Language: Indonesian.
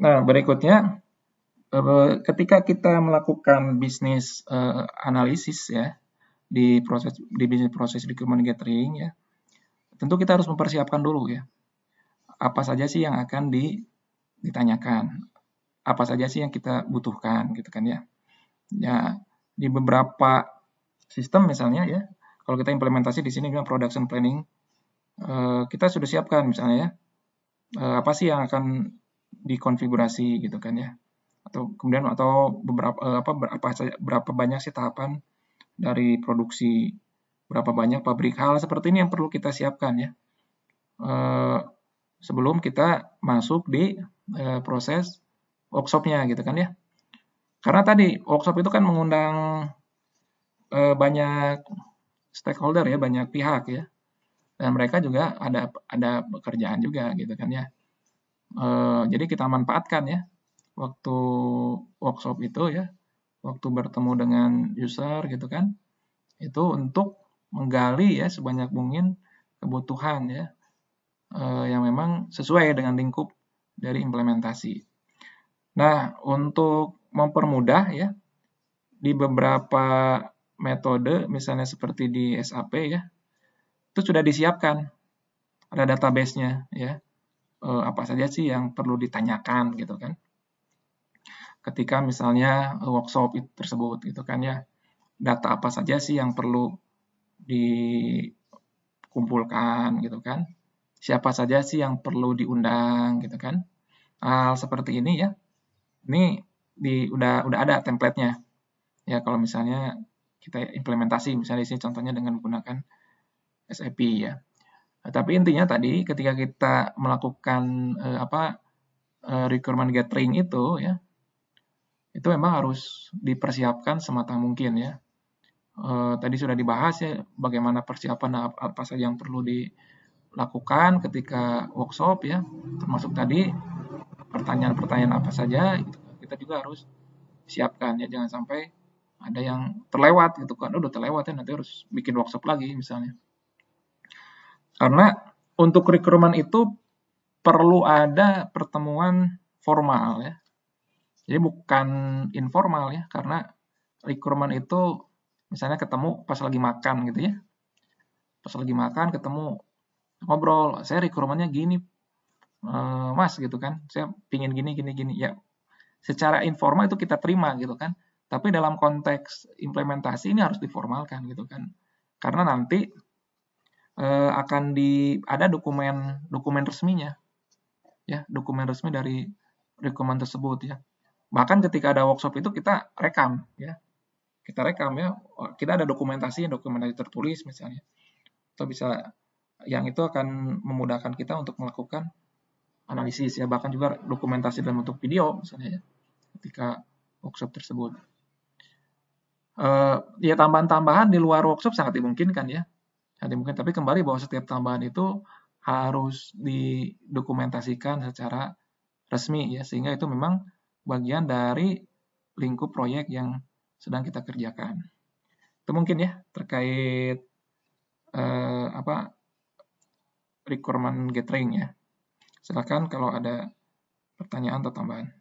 Nah, berikutnya eh, ketika kita melakukan bisnis uh, analisis ya di proses di bisnis proses recruitment gathering ya tentu kita harus mempersiapkan dulu ya apa saja sih yang akan di, ditanyakan apa saja sih yang kita butuhkan gitu kan ya ya di beberapa sistem misalnya ya kalau kita implementasi di sini dengan production planning uh, kita sudah siapkan misalnya ya apa sih yang akan dikonfigurasi gitu kan ya atau kemudian atau beberapa eh, apa berapa berapa banyak sih tahapan dari produksi berapa banyak pabrik hal seperti ini yang perlu kita siapkan ya eh, sebelum kita masuk di eh, proses workshopnya gitu kan ya karena tadi workshop itu kan mengundang banyak stakeholder ya banyak pihak ya dan mereka juga ada ada pekerjaan juga gitu kan ya Eh, jadi kita manfaatkan ya waktu workshop itu ya waktu bertemu dengan user gitu kan itu untuk menggali ya sebanyak mungkin kebutuhan ya eh, yang memang sesuai dengan lingkup dari implementasi. Nah untuk mempermudah ya di beberapa metode misalnya seperti di SAP ya itu sudah disiapkan ada databasenya ya uh, apa saja sih yang perlu ditanyakan gitu kan ketika misalnya eh, workshop itu tersebut gitu kan ya data apa saja sih yang perlu dikumpulkan gitu kan siapa saja sih yang perlu diundang gitu kan hal seperti ini ya ini di udah udah ada templatenya ya kalau misalnya kita implementasi misalnya di sini contohnya dengan menggunakan SAP ya Eh, tapi intinya tadi ketika kita melakukan eh, apa eh, requirement gathering itu ya itu memang harus dipersiapkan semata mungkin ya. uh, tadi sudah dibahas ya bagaimana persiapan apa saja yang perlu dilakukan ketika workshop ya, termasuk tadi pertanyaan-pertanyaan apa saja gitu. kita juga harus siapkan ya jangan sampai ada yang terlewat gitu kan udah terlewat ya nanti harus bikin workshop lagi misalnya karena untuk rekrutmen itu perlu ada pertemuan formal ya. Jadi bukan informal ya, karena rekrutmen itu misalnya ketemu pas lagi makan gitu ya. Pas lagi makan ketemu ngobrol, saya rekrutmennya gini eh, mas gitu kan, saya pingin gini gini gini ya. Secara informal itu kita terima gitu kan, tapi dalam konteks implementasi ini harus diformalkan gitu kan, karena nanti eh, akan di ada dokumen dokumen resminya ya dokumen resmi dari dokumen tersebut ya bahkan ketika ada workshop itu kita rekam ya kita rekam ya oh, kita ada dokumentasi dokumentasi tertulis misalnya atau bisa yang itu akan memudahkan kita untuk melakukan analisis ya bahkan juga dokumentasi dalam bentuk video misalnya ya ketika workshop tersebut uh, ya tambahan-tambahan di luar workshop sangat dimungkinkan ya Nah, mungkin, Tapi kembali bahwa setiap tambahan itu harus didokumentasikan secara resmi ya, sehingga itu memang bagian dari lingkup proyek yang sedang kita kerjakan. Itu mungkin ya terkait eh, apa requirement gathering ya. Silakan kalau ada pertanyaan atau tambahan.